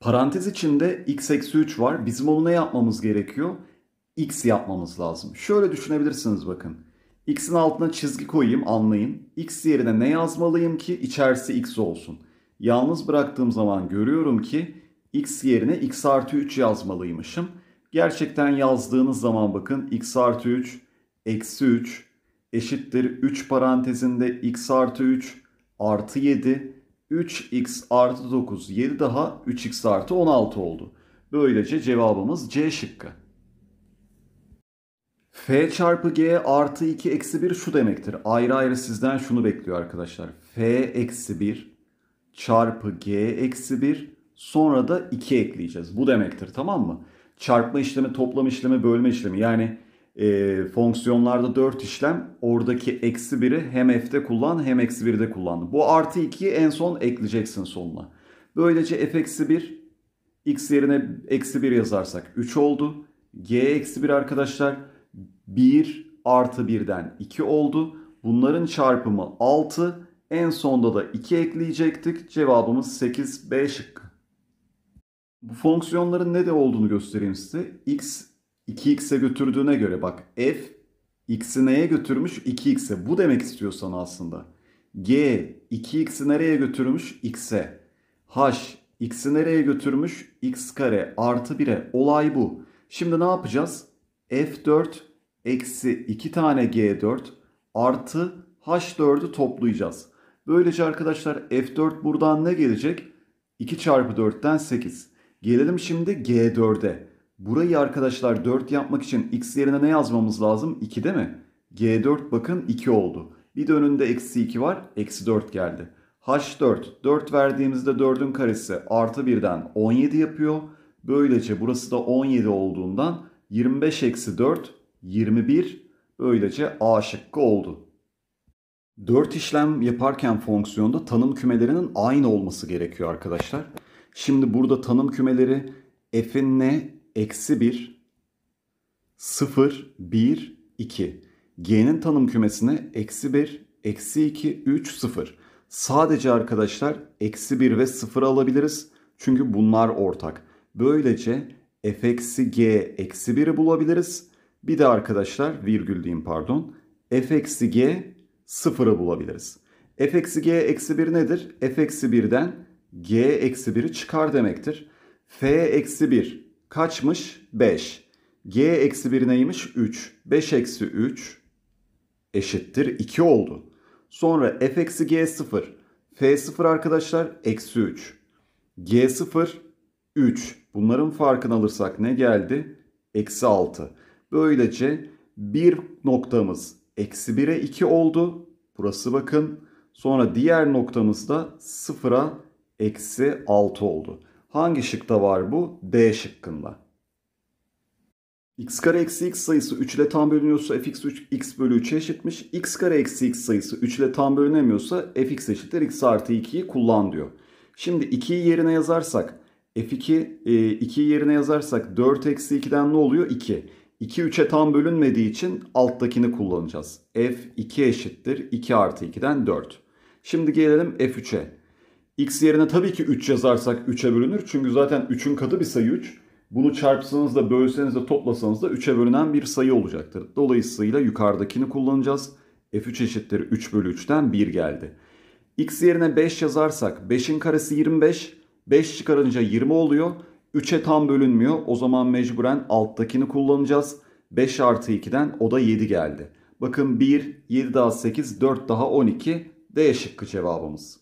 Parantez içinde x eksi 3 var. Bizim onu ne yapmamız gerekiyor? x yapmamız lazım. Şöyle düşünebilirsiniz bakın. x'in altına çizgi koyayım anlayın. x yerine ne yazmalıyım ki içerisi x olsun. Yalnız bıraktığım zaman görüyorum ki x yerine x artı 3 yazmalıymışım. Gerçekten yazdığınız zaman bakın x artı 3 eksi 3 eşittir 3 parantezinde x artı 3 artı 7 3x artı 9 7 daha 3x artı 16 oldu. Böylece cevabımız C şıkkı. F çarpı G artı 2 eksi 1 şu demektir. Ayrı ayrı sizden şunu bekliyor arkadaşlar. F eksi 1 çarpı G eksi 1 sonra da 2 ekleyeceğiz. Bu demektir tamam mı? Çarpma işlemi, toplam işlemi, bölme işlemi yani e, fonksiyonlarda 4 işlem oradaki eksi 1'i hem f'de kullan hem eksi 1'de kullan. Bu artı 2'yi en son ekleyeceksin sonuna. Böylece f eksi 1 x yerine eksi 1 yazarsak 3 oldu. g eksi 1 arkadaşlar 1 artı 1'den 2 oldu. Bunların çarpımı 6. En sonda da 2 ekleyecektik. Cevabımız 8 B şıkkı. Bu fonksiyonların ne de olduğunu göstereyim size. x 2x'e götürdüğüne göre bak f x'i neye götürmüş? 2x'e. Bu demek istiyorsan aslında. G 2x'i nereye götürmüş? x'e. H x'i nereye götürmüş? x kare artı 1'e. Olay bu. Şimdi ne yapacağız? F4 eksi 2 tane G4 artı H4'ü toplayacağız. Böylece arkadaşlar F4 buradan ne gelecek? 2 çarpı 4'ten 8. Gelelim şimdi G4'e. Burayı arkadaşlar 4 yapmak için x yerine ne yazmamız lazım? 2 değil mi? G4 bakın 2 oldu. Bir de önünde eksi 2 var. Eksi 4 geldi. H4. 4 verdiğimizde 4'ün karesi artı 1'den 17 yapıyor. Böylece burası da 17 olduğundan 25 eksi 4 21. Böylece A şıkkı oldu. 4 işlem yaparken fonksiyonda tanım kümelerinin aynı olması gerekiyor arkadaşlar. Şimdi burada tanım kümeleri f'in ne, eksi 1, 0, 1, 2. G'nin tanım kümesine eksi 1, eksi 2, 3, 0. Sadece arkadaşlar eksi 1 ve 0 alabiliriz. Çünkü bunlar ortak. Böylece f eksi g eksi 1'i bulabiliriz. Bir de arkadaşlar virgül diyeyim pardon. f eksi g 0'ı bulabiliriz. f eksi g eksi 1 nedir? f eksi 1'den g eksi 1'i çıkar demektir. f eksi 1 kaçmış? 5. G eksi 1 neymiş? 3. 5 eksi 3 eşittir 2 oldu. Sonra f eksi g 0. F 0 arkadaşlar eksi 3. G 0 3. Bunların farkını alırsak ne geldi? Eksi 6. Böylece bir noktamız eksi 1'e 2 oldu. Burası bakın. Sonra diğer noktamız da 0'a eksi 6 oldu. Hangi şıkta var bu? D şıkkında. x kare eksi x sayısı 3 ile tam bölünüyorsa fx3 x bölü 3 eşitmiş. x kare eksi x sayısı 3 ile tam bölünemiyorsa fx eşittir x artı 2'yi kullan diyor. Şimdi 2'yi yerine yazarsak f2 2'yi e, yerine yazarsak 4 eksi 2'den ne oluyor? 2. 2 3'e tam bölünmediği için alttakini kullanacağız. f2 eşittir 2 artı 2'den 4. Şimdi gelelim f3'e. X yerine tabii ki 3 yazarsak 3'e bölünür. Çünkü zaten 3'ün katı bir sayı 3. Bunu çarpsanız da bölseniz de toplasanız da 3'e bölünen bir sayı olacaktır. Dolayısıyla yukarıdakini kullanacağız. F3 eşittir 3 bölü 3'ten 1 geldi. X yerine 5 yazarsak 5'in karesi 25. 5 çıkarınca 20 oluyor. 3'e tam bölünmüyor. O zaman mecburen alttakini kullanacağız. 5 artı 2'den o da 7 geldi. Bakın 1, 7 daha 8, 4 daha 12. D şıkkı cevabımız.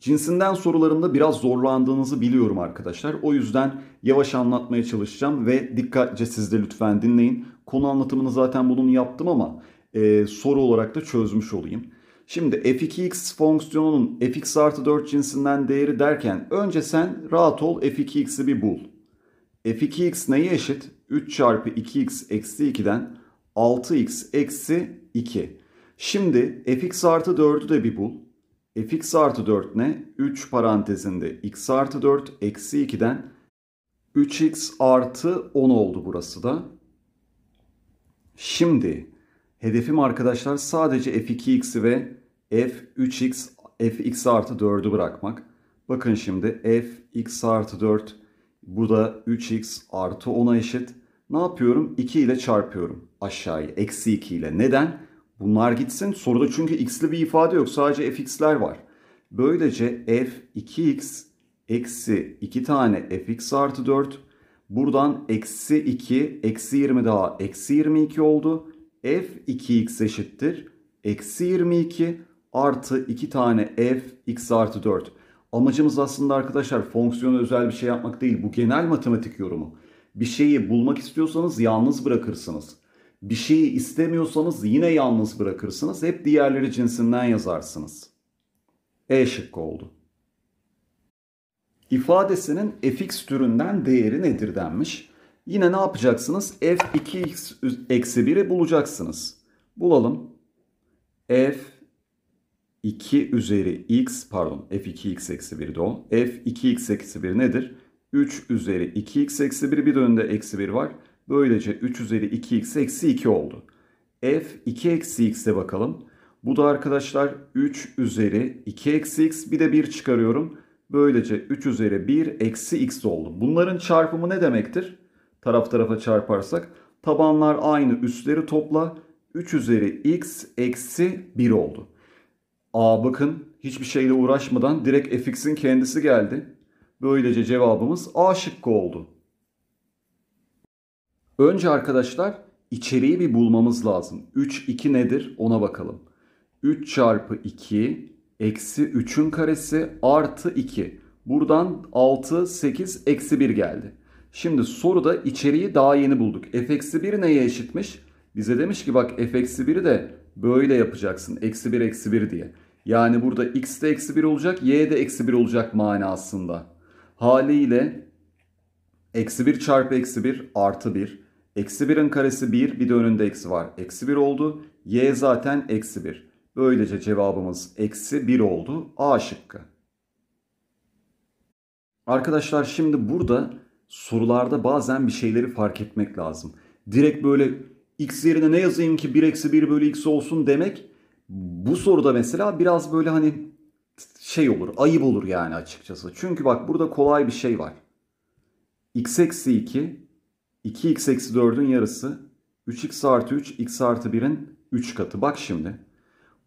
Cinsinden sorularımda biraz zorlandığınızı biliyorum arkadaşlar. O yüzden yavaş anlatmaya çalışacağım ve dikkatce siz de lütfen dinleyin. Konu anlatımını zaten bunun yaptım ama e, soru olarak da çözmüş olayım. Şimdi f2x fonksiyonunun fx artı 4 cinsinden değeri derken önce sen rahat ol f2x'i bir bul. f2x neye eşit? 3 çarpı 2x eksi 2'den 6x eksi 2. Şimdi fx artı 4'ü de bir bul fx artı 4 ne? 3 parantezinde x artı 4 eksi 2'den 3x artı 10 oldu burası da. Şimdi hedefim arkadaşlar sadece f2x'i ve f3x fx artı 4'ü bırakmak. Bakın şimdi fx artı 4 bu da 3x artı 10'a eşit. Ne yapıyorum? 2 ile çarpıyorum aşağıya. Eksi 2 ile. Neden? Bunlar gitsin. Soruda çünkü x'li bir ifade yok. Sadece fx'ler var. Böylece f 2x eksi 2 tane fx artı 4. Buradan eksi 2 eksi 20 daha eksi 22 oldu. f 2x eşittir. Eksi 22 artı 2 tane f x artı 4. Amacımız aslında arkadaşlar fonksiyona özel bir şey yapmak değil. Bu genel matematik yorumu. Bir şeyi bulmak istiyorsanız yalnız bırakırsınız. Bir şeyi istemiyorsanız yine yalnız bırakırsınız. Hep diğerleri cinsinden yazarsınız. E şıkkı oldu. İfadesinin fx türünden değeri nedir denmiş. Yine ne yapacaksınız? f2x eksi 1'i bulacaksınız. Bulalım. f 2 üzeri x pardon f2x eksi 1 o. f2x eksi 1 nedir? 3 üzeri 2x eksi 1 bir de önünde eksi 1 var. Böylece 3 üzeri 2x eksi 2 oldu. F 2 eksi x'e bakalım. Bu da arkadaşlar 3 üzeri 2 eksi x bir de 1 çıkarıyorum. Böylece 3 üzeri 1 eksi x oldu. Bunların çarpımı ne demektir? Taraf tarafa çarparsak tabanlar aynı üstleri topla 3 üzeri x eksi 1 oldu. A bakın hiçbir şeyle uğraşmadan direkt fx'in kendisi geldi. Böylece cevabımız A şıkkı oldu. Önce arkadaşlar içeriği bir bulmamız lazım. 3, 2 nedir ona bakalım. 3 çarpı 2 eksi 3'ün karesi artı 2. Buradan 6, 8, eksi 1 geldi. Şimdi soruda içeriği daha yeni bulduk. f eksi 1 neye eşitmiş? Bize demiş ki bak f eksi 1'i de böyle yapacaksın. Eksi 1, eksi 1 diye. Yani burada x de eksi 1 olacak, y de eksi 1 olacak manasında. Haliyle eksi 1 çarpı eksi 1 artı 1. Eksi 1'in karesi 1 bir de önünde eksi var. Eksi 1 oldu. Y zaten eksi 1. Böylece cevabımız eksi 1 oldu. A şıkkı. Arkadaşlar şimdi burada sorularda bazen bir şeyleri fark etmek lazım. Direkt böyle x yerine ne yazayım ki 1 eksi 1 bölü x olsun demek bu soruda mesela biraz böyle hani şey olur ayıp olur yani açıkçası. Çünkü bak burada kolay bir şey var. x eksi 2 2x eksi 4'ün yarısı 3x artı 3 x artı 1'in 3 katı. Bak şimdi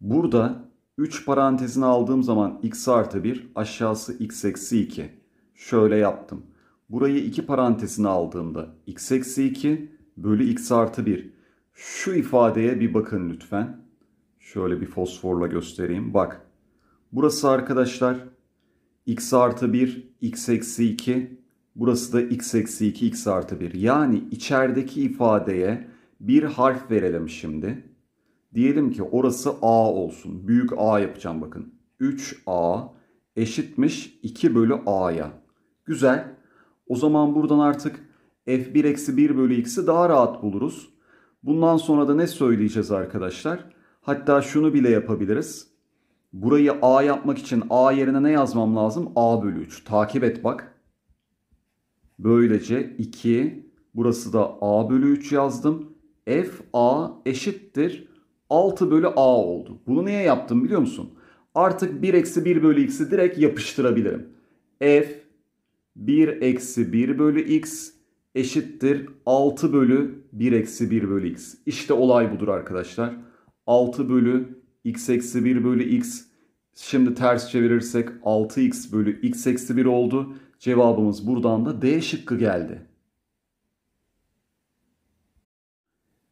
burada 3 parantezini aldığım zaman x artı 1 aşağısı x eksi 2. Şöyle yaptım. Burayı 2 parantezine aldığımda x eksi 2 bölü x artı 1. Şu ifadeye bir bakın lütfen. Şöyle bir fosforla göstereyim. Bak burası arkadaşlar x artı 1 x eksi 2 Burası da x eksi 2 x artı 1. Yani içerideki ifadeye bir harf verelim şimdi. Diyelim ki orası a olsun. Büyük A yapacağım bakın. 3a eşitmiş 2 bölü a'ya. Güzel. O zaman buradan artık f1 eksi 1 bölü x'i daha rahat buluruz. Bundan sonra da ne söyleyeceğiz arkadaşlar? Hatta şunu bile yapabiliriz. Burayı a yapmak için a yerine ne yazmam lazım? a bölü 3. Takip et bak. Böylece 2 burası da a bölü 3 yazdım. F a eşittir 6 bölü a oldu. Bunu niye yaptım biliyor musun? Artık 1 eksi 1 bölü x'i direkt yapıştırabilirim. F 1 eksi 1 bölü x eşittir 6 bölü 1 eksi 1 bölü x. İşte olay budur arkadaşlar. 6 bölü x eksi 1 bölü x. Şimdi ters çevirirsek 6x bölü x eksi 1 oldu. Cevabımız buradan da D şıkkı geldi.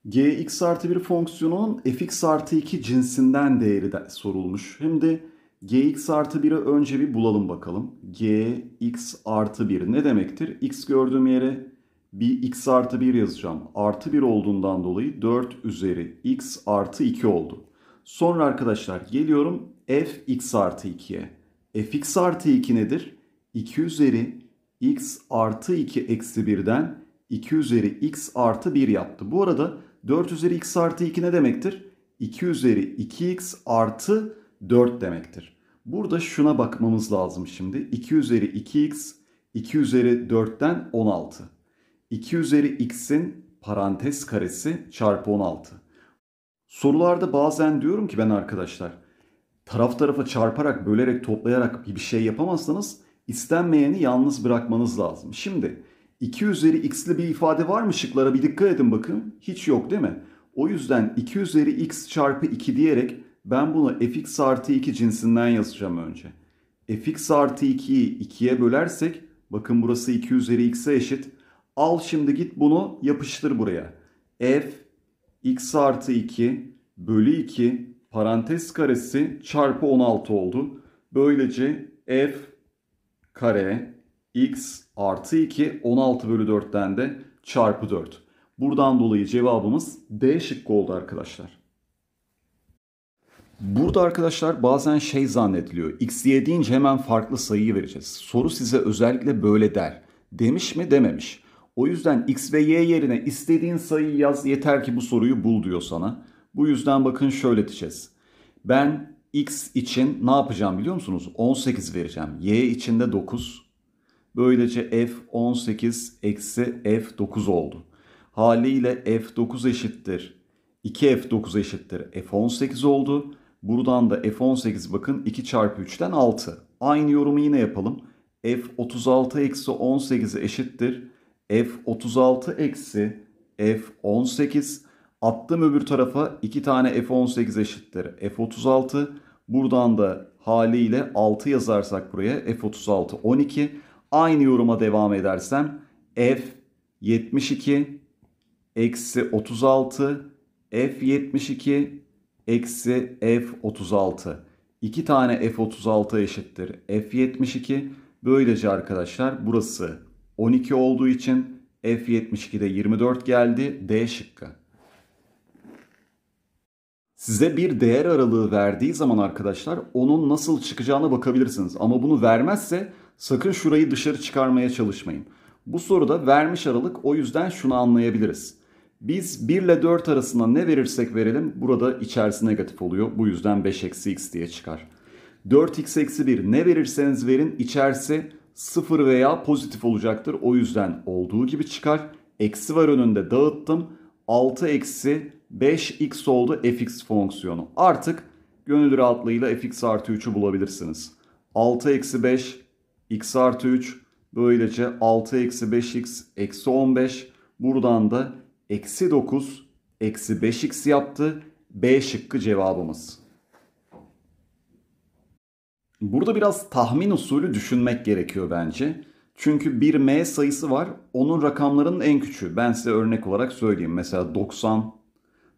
gx artı bir fonksiyonun fx artı 2 cinsinden değeri de sorulmuş. Hem de gx artı 1'i önce bir bulalım bakalım. gx artı 1 ne demektir? x gördüğüm yere bir x artı 1 yazacağım. Artı 1 olduğundan dolayı 4 üzeri x artı 2 oldu. Sonra arkadaşlar geliyorum f x artı 2'ye. f x artı 2 nedir? 2 üzeri x artı 2 eksi 1'den 2 üzeri x artı 1 yaptı. Bu arada 4 üzeri x artı 2 ne demektir? 2 üzeri 2x artı 4 demektir. Burada şuna bakmamız lazım şimdi. 2 üzeri 2x 2 üzeri 4'ten 16. 2 üzeri x'in parantez karesi çarpı 16. Sorularda bazen diyorum ki ben arkadaşlar taraf tarafa çarparak bölerek toplayarak bir şey yapamazsanız İstenmeyeni yalnız bırakmanız lazım. Şimdi 2 üzeri x'li bir ifade var mı şıklara bir dikkat edin bakın. Hiç yok değil mi? O yüzden 2 üzeri x çarpı 2 diyerek ben bunu fx artı 2 cinsinden yazacağım önce. fx artı 2'yi 2'ye bölersek bakın burası 2 üzeri x'e eşit. Al şimdi git bunu yapıştır buraya. f x artı 2 bölü 2 parantez karesi çarpı 16 oldu. Böylece f kare x artı 2 16 bölü 4'ten de çarpı 4. Buradan dolayı cevabımız D şıkkı oldu arkadaşlar. Burada arkadaşlar bazen şey zannediliyor. X, Y deyince hemen farklı sayıyı vereceğiz. Soru size özellikle böyle der. Demiş mi dememiş. O yüzden X ve Y yerine istediğin sayıyı yaz yeter ki bu soruyu bul diyor sana. Bu yüzden bakın şöyle diyeceğiz. Ben X için ne yapacağım biliyor musunuz? 18 vereceğim. Y için de 9. Böylece f 18 eksi f 9 oldu. Haliyle f 9 eşittir. 2f 9 eşittir. f 18 oldu. Buradan da f 18 bakın 2 çarpı 3'ten 6. Aynı yorumu yine yapalım. f 36 eksi 18 eşittir. f 36 eksi f 18 Attım öbür tarafa 2 tane F18 eşittir F36. Buradan da haliyle 6 yazarsak buraya F36 12. Aynı yoruma devam edersem F 72 eksi 36 F 72 eksi F 36. 2 tane F 36 eşittir F 72. Böylece arkadaşlar burası 12 olduğu için F72'de 24 geldi D şıkkı size bir değer aralığı verdiği zaman arkadaşlar onun nasıl çıkacağına bakabilirsiniz. Ama bunu vermezse sakın şurayı dışarı çıkarmaya çalışmayın. Bu soruda vermiş aralık o yüzden şunu anlayabiliriz. Biz 1 ile 4 arasında ne verirsek verelim burada içerisi negatif oluyor. Bu yüzden 5 eksi x diye çıkar. 4x eksi 1 ne verirseniz verin içerisi 0 veya pozitif olacaktır. O yüzden olduğu gibi çıkar. Eksi var önünde dağıttım. 6 eksi 5x oldu fx fonksiyonu. Artık gönül rahatlığıyla fx artı 3'ü bulabilirsiniz. 6 eksi 5 x artı 3 böylece 6 eksi 5x eksi 15 buradan da eksi 9 eksi 5x yaptı. B şıkkı cevabımız. Burada biraz tahmin usulü düşünmek gerekiyor bence. Çünkü bir M sayısı var. Onun rakamlarının en küçüğü. Ben size örnek olarak söyleyeyim. Mesela 90,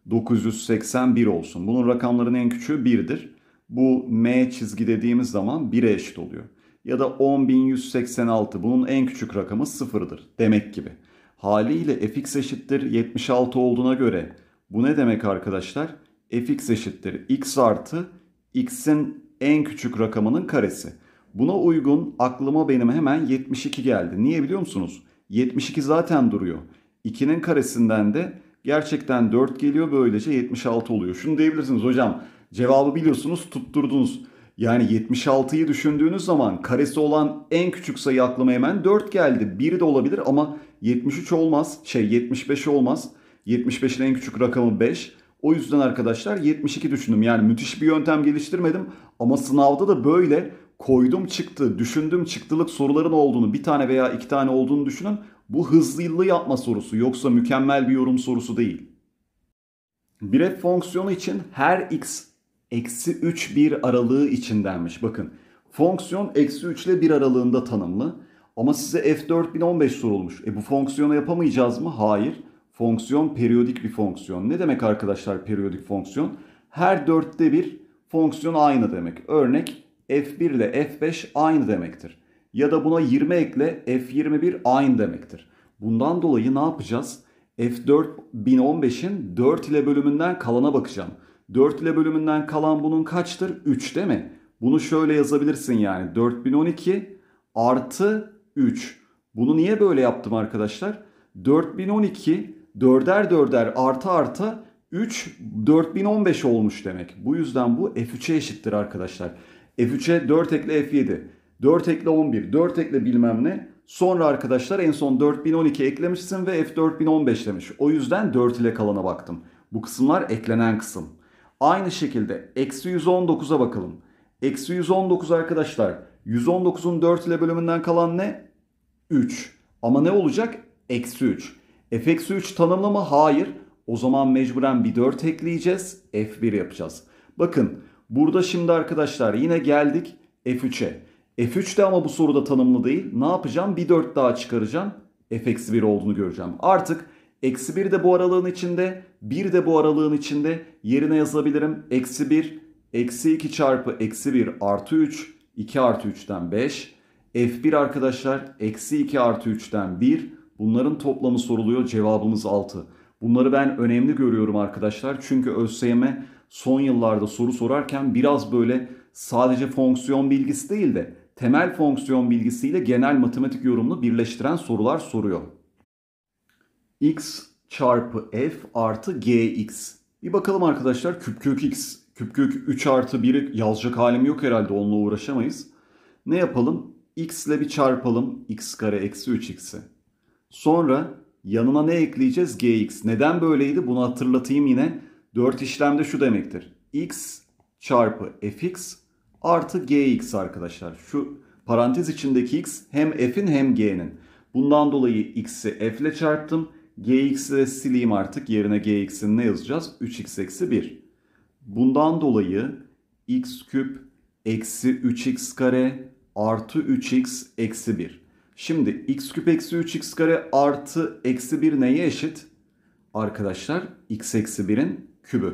981 olsun. Bunun rakamlarının en küçüğü 1'dir. Bu M çizgi dediğimiz zaman 1'e eşit oluyor. Ya da 10.186 bunun en küçük rakamı 0'dır demek gibi. Haliyle fx eşittir 76 olduğuna göre bu ne demek arkadaşlar? fx eşittir x artı x'in en küçük rakamının karesi. Buna uygun aklıma benim hemen 72 geldi. Niye biliyor musunuz? 72 zaten duruyor. 2'nin karesinden de gerçekten 4 geliyor böylece 76 oluyor. Şunu diyebilirsiniz hocam cevabı biliyorsunuz tutturdunuz. Yani 76'yı düşündüğünüz zaman karesi olan en küçük sayı aklıma hemen 4 geldi. 1 de olabilir ama 73 olmaz. Şey 75 olmaz. 75'in en küçük rakamı 5. O yüzden arkadaşlar 72 düşündüm. Yani müthiş bir yöntem geliştirmedim. Ama sınavda da böyle koydum çıktı, düşündüm çıktılık soruların olduğunu, bir tane veya iki tane olduğunu düşünün. Bu hızlı yapma sorusu yoksa mükemmel bir yorum sorusu değil. Grep fonksiyonu için her x eksi 3 bir aralığı içindenmiş. Bakın fonksiyon eksi 3 ile 1 aralığında tanımlı. Ama size F4015 sorulmuş. E bu fonksiyonu yapamayacağız mı? Hayır. Fonksiyon periyodik bir fonksiyon. Ne demek arkadaşlar periyodik fonksiyon? Her dörtte bir fonksiyon aynı demek. Örnek F1 ile F5 aynı demektir. Ya da buna 20 ekle F21 aynı demektir. Bundan dolayı ne yapacağız? F4 1015'in 4 ile bölümünden kalana bakacağım. 4 ile bölümünden kalan bunun kaçtır? 3 değil mi? Bunu şöyle yazabilirsin yani 4012 artı 3. Bunu niye böyle yaptım arkadaşlar? 4012 dörder dörder artı artı 3 4015 olmuş demek. Bu yüzden bu F3'e eşittir arkadaşlar. F3'e 4 ekle F7. 4 ekle 11. 4 ekle bilmem ne. Sonra arkadaşlar en son 4012 eklemişsin ve F4015 demiş. O yüzden 4 ile kalana baktım. Bu kısımlar eklenen kısım. Aynı şekilde eksi 119'a bakalım. Eksi 119 arkadaşlar. 119'un 4 ile bölümünden kalan ne? 3. Ama ne olacak? Eksi 3. F eksi 3 tanımlı mı? Hayır. O zaman mecburen bir 4 ekleyeceğiz. F1 yapacağız. Bakın Burada şimdi arkadaşlar yine geldik F3'e. F3 de ama bu soruda tanımlı değil. Ne yapacağım? Bir 4 daha çıkaracağım. F-1 olduğunu göreceğim. Artık eksi 1 de bu aralığın içinde. 1 de bu aralığın içinde. Yerine yazabilirim. Eksi 1, eksi 2 çarpı eksi 1 artı 3. 2 artı 3'ten 5. F1 arkadaşlar eksi 2 artı 3'ten 1. Bunların toplamı soruluyor. Cevabımız 6. Bunları ben önemli görüyorum arkadaşlar. Çünkü ÖSYM son yıllarda soru sorarken biraz böyle sadece fonksiyon bilgisi değil de temel fonksiyon bilgisiyle genel matematik yorumunu birleştiren sorular soruyor. x çarpı f artı gx. Bir bakalım arkadaşlar küpkök x. Küpkök 3 artı 1'i yazacak halim yok herhalde onunla uğraşamayız. Ne yapalım? x ile bir çarpalım x kare eksi 3x'i. Sonra yanına ne ekleyeceğiz? gx. Neden böyleydi? Bunu hatırlatayım yine. 4 işlemde şu demektir. x çarpı fx artı gx arkadaşlar. Şu parantez içindeki x hem f'in hem g'nin. Bundan dolayı x'i f ile çarptım. gx'i de sileyim artık. Yerine gx'in ne yazacağız? 3x eksi 1. Bundan dolayı x küp eksi 3x kare artı 3x eksi 1. Şimdi x küp eksi 3x kare artı eksi 1 neye eşit? Arkadaşlar x eksi 1'in kübü.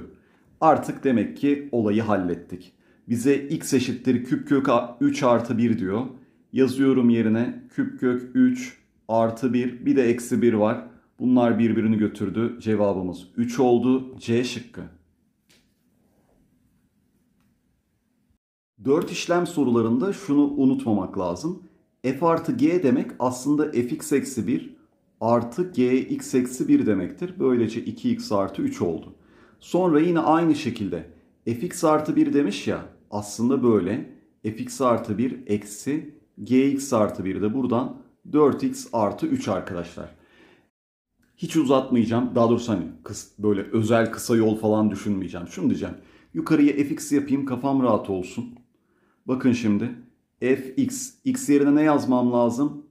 Artık demek ki olayı hallettik. Bize x eşittir küp kök 3 artı 1 diyor. Yazıyorum yerine küp kök 3 artı 1 bir de eksi 1 var. Bunlar birbirini götürdü. Cevabımız 3 oldu. C şıkkı. 4 işlem sorularında şunu unutmamak lazım. f artı g demek aslında fx eksi 1 artı gx eksi 1 demektir. Böylece 2x artı 3 oldu. Sonra yine aynı şekilde fx artı 1 demiş ya aslında böyle fx artı 1 eksi gx artı 1 de buradan 4x artı 3 arkadaşlar. Hiç uzatmayacağım. Daha doğrusu hani kıs, böyle özel kısa yol falan düşünmeyeceğim. Şunu diyeceğim. Yukarıya fx yapayım kafam rahat olsun. Bakın şimdi fx. x yerine ne yazmam lazım?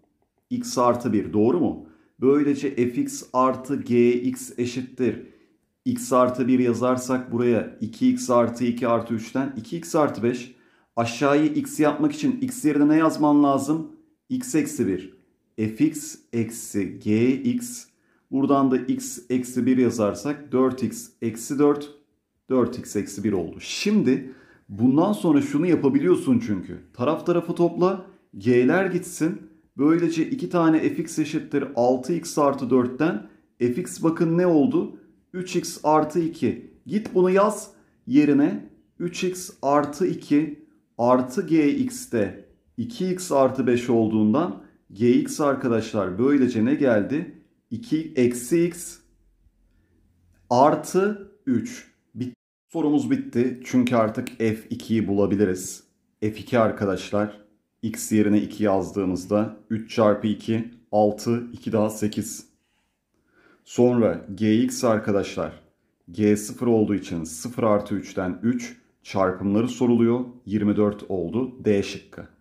x artı 1 doğru mu? Böylece fx artı gx eşittir x artı 1 yazarsak buraya 2x artı 2 artı 3'ten 2x artı 5. Aşağıyı x yapmak için x yerine ne yazman lazım? x eksi 1. fx eksi gx. Buradan da x eksi 1 yazarsak 4x eksi 4. 4x eksi 1 oldu. Şimdi bundan sonra şunu yapabiliyorsun çünkü. Taraf tarafı topla. G'ler gitsin. Böylece 2 tane fx eşittir 6x artı 4'ten fx bakın ne oldu? 3x artı 2. Git bunu yaz. Yerine 3x artı 2 artı gx'de 2x artı 5 olduğundan gx arkadaşlar böylece ne geldi? 2 eksi x artı 3. Bit Sorumuz bitti. Çünkü artık f2'yi bulabiliriz. f2 arkadaşlar x yerine 2 yazdığımızda 3 çarpı 2 6 2 daha 8. Sonra gx arkadaşlar g0 olduğu için 0 artı 3'ten 3 çarpımları soruluyor. 24 oldu D şıkkı.